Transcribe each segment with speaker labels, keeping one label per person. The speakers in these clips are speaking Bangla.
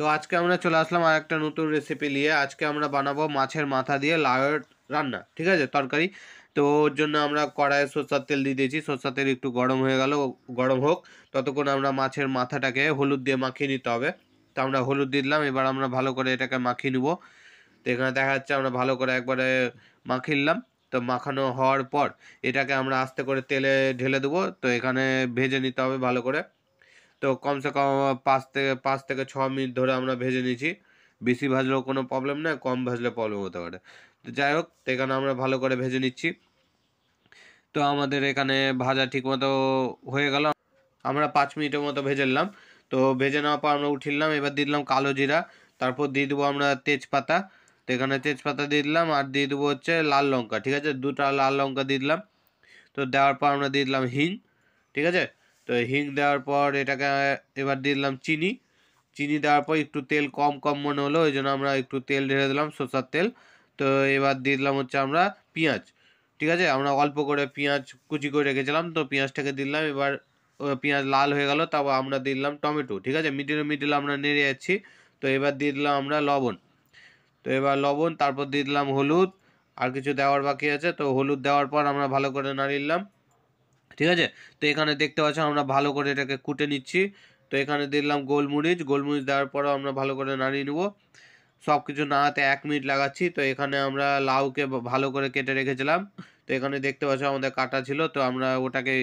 Speaker 1: তো আজকে আমরা চলে আসলাম আর একটা নতুন রেসিপি নিয়ে আজকে আমরা বানাবো মাছের মাথা দিয়ে লাউয়ের রান্না ঠিক আছে তরকারি তো ওর জন্য আমরা কড়াইয়ে সরষার তেল দিয়ে দিয়েছি সরষার তেল একটু গরম হয়ে গেল গরম হোক ততক্ষণ আমরা মাছের মাথাটাকে হলুদ দিয়ে মাখিয়ে নিতে হবে তো আমরা হলুদ দিয়ে দিলাম এবার আমরা ভালো করে এটাকে মাখিয়ে নেবো তো এখানে দেখা যাচ্ছে আমরা ভালো করে একবারে মাখিয়ে নিলাম তো মাখানো হওয়ার পর এটাকে আমরা আস্তে করে তেলে ঢেলে দেবো তো এখানে ভেজে নিতে হবে ভালো করে তো কমসে কম পাঁচ থেকে পাঁচ থেকে ছ মিনিট ধরে আমরা ভেজে নিয়েছি বেশি ভাজলেও কোনো প্রবলেম নেই কম ভাজলে প্রবলেম হতে পারে তো যাই হোক তো এখানে আমরা ভালো করে ভেজে নিচ্ছি তো আমাদের এখানে ভাজা ঠিকমতো হয়ে গেল আমরা পাঁচ মিনিটের মতো ভেজে নিলাম তো ভেজে নেওয়ার পর আমরা উঠিলাম এবার দিয়ে দিলাম কালো জিরা তারপর দিয়ে দেবো আমরা তেজপাতা তো এখানে তেজপাতা দিয়ে দিলাম আর দিয়ে দেবো হচ্ছে লাল লঙ্কা ঠিক আছে দুটা লাল লঙ্কা দিয়ে দিলাম তো দেওয়ার পর আমরা দিয়ে দিলাম হিং ঠিক আছে তো হিং দেওয়ার পর এটাকে এবার দিলাম চিনি চিনি দেওয়ার পর একটু তেল কম কম মনে হলো ওই জন্য আমরা একটু তেল ঢেলে দিলাম শসার তেল তো এবার দিয়ে দিলাম হচ্ছে আমরা পেঁয়াজ ঠিক আছে আমরা অল্প করে পেঁয়াজ কুচি করে রেখেছিলাম তো পেঁয়াজটাকে দিলাম এবার পেঁয়াজ লাল হয়ে গেল তারপর আমরা দিলাম টমেটো ঠিক আছে মিডিলে মিডিলে আমরা নেড়ে যাচ্ছি তো এবার দিয়ে দিলাম আমরা লবণ তো এবার লবণ তারপর দিয়ে দিলাম হলুদ আর কিছু দেওয়ার বাকি আছে তো হলুদ দেওয়ার পর আমরা ভালো করে নিলাম ঠিক আছে তো এখানে দেখতে পাচ্ছ আমরা ভালো করে এটাকে কুটে নিচ্ছি তো এখানে দিলাম গোলমরিচ গোলমরিচ দেওয়ার পরও আমরা ভালো করে নাড়িয়ে নেবো সব কিছু নাড়াতে এক মিনিট লাগাচ্ছি তো এখানে আমরা লাউকে ভালো করে কেটে রেখেছিলাম তো এখানে দেখতে পাচ্ছ আমাদের কাটা ছিল তো আমরা ওটাকে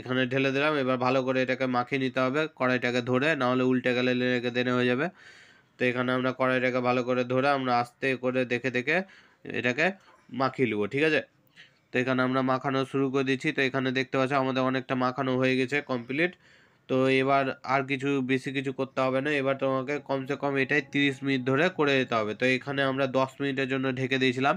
Speaker 1: এখানে ঢেলে দিলাম এবার ভালো করে এটাকে মাখিয়ে নিতে হবে কড়াইটাকে ধরে নাহলে উল্টে গেলে রেখে দেনে হয়ে যাবে তো এখানে আমরা কড়াইটাকে ভালো করে ধরে আমরা আস্তে করে দেখে দেখে এটাকে মাখিয়ে নেবো ঠিক আছে তো এখানে আমরা মাখানো শুরু করে দিচ্ছি তো এখানে দেখতে পাচ্ছি আমাদের অনেকটা মাখানো হয়ে গেছে কমপ্লিট তো এবার আর কিছু বেশি কিছু করতে হবে না এবার তোমাকে কমসে কম এটাই তিরিশ মিনিট ধরে করে যেতে হবে তো এখানে আমরা দশ মিনিটের জন্য ঢেকে দিয়েছিলাম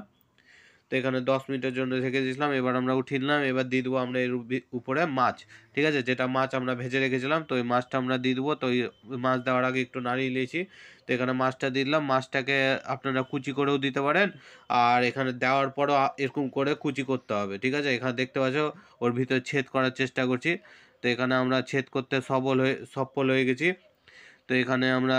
Speaker 1: তো এখানে দশ মিনিটের জন্য রেখে দিয়েছিলাম এবার আমরা নিলাম এবার দিয়ে দেবো আমরা এর উপরে মাছ ঠিক আছে যেটা মাছ আমরা ভেজে রেখেছিলাম তো ওই মাছটা আমরা দিয়ে দেবো তো ওই মাছ দেওয়ার আগে একটু নাড়িয়ে নিয়েছি তো এখানে মাছটা দিয়ে দিলাম মাছটাকে আপনারা কুচি করেও দিতে পারেন আর এখানে দেওয়ার পরও এরকম করে কুচি করতে হবে ঠিক আছে এখানে দেখতে পাচ্ছ ওর ভিতরে ছেদ করার চেষ্টা করছি তো এখানে আমরা ছেদ করতে সবল হয়ে সফল হয়ে গেছি তো এখানে আমরা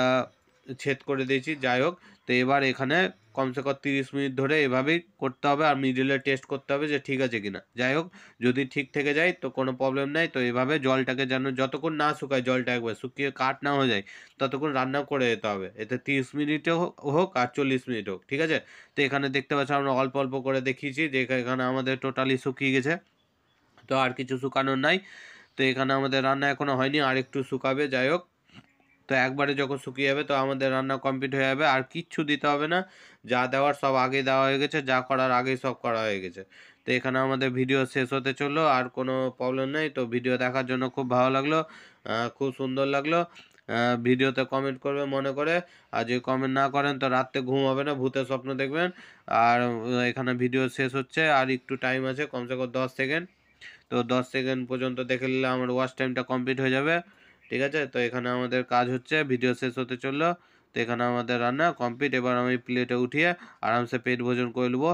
Speaker 1: ছেদ করে দিয়েছি যাই হোক তো এবার এখানে কমসে কম তিরিশ মিনিট ধরে এভাবেই করতে হবে আর মিডিলে টেস্ট করতে হবে যে ঠিক আছে কিনা যাই হোক যদি ঠিক থেকে যায় তো কোনো প্রবলেম নাই তো এভাবে জলটাকে যেন যতক্ষণ না শুকায় জলটা একবার শুকিয়ে কাট না হয়ে যায় ততক্ষণ রান্না করে যেতে হবে এতে তিরিশ মিনিটে হোক আর চল্লিশ মিনিট হোক ঠিক আছে তো এখানে দেখতে পাচ্ছি আমরা অল্প অল্প করে দেখিয়েছি যে এখানে আমাদের টোটালি শুকিয়ে গেছে তো আর কিছু শুকানোর নাই তো এখানে আমাদের রান্না এখনও হয়নি আর একটু শুকাবে যাই হোক তো একবারে যখন শুকিয়ে যাবে তো আমাদের রান্না কমপ্লিট হয়ে যাবে আর কিচ্ছু দিতে হবে না যা দেওয়ার সব আগে দেওয়া হয়ে গেছে যা করার আগেই সব করা হয়ে গেছে তো এখানে আমাদের ভিডিও শেষ হতে চললো আর কোনো প্রবলেম নেই তো ভিডিও দেখার জন্য খুব ভালো লাগলো খুব সুন্দর লাগলো ভিডিওতে কমেন্ট করবে মনে করে আর যদি কমেন্ট না করেন তো রাত্রে ঘুম হবে না ভূতের স্বপ্ন দেখবেন আর এখানে ভিডিও শেষ হচ্ছে আর একটু টাইম আছে কমসে কম দশ সেকেন্ড তো দশ সেকেন্ড পর্যন্ত দেখে নিলে আমার ওয়াচ টাইমটা কমপ্লিট হয়ে যাবে ঠিক আছে তো এখানে আমাদের কাজ হচ্ছে ভিডিও শেষ হতে চললো তো এখানে আমাদের রান্না কমপ্লিট এবার আমি প্লেটে উঠিয়ে আরামসে পেট ভোজন করে নেবো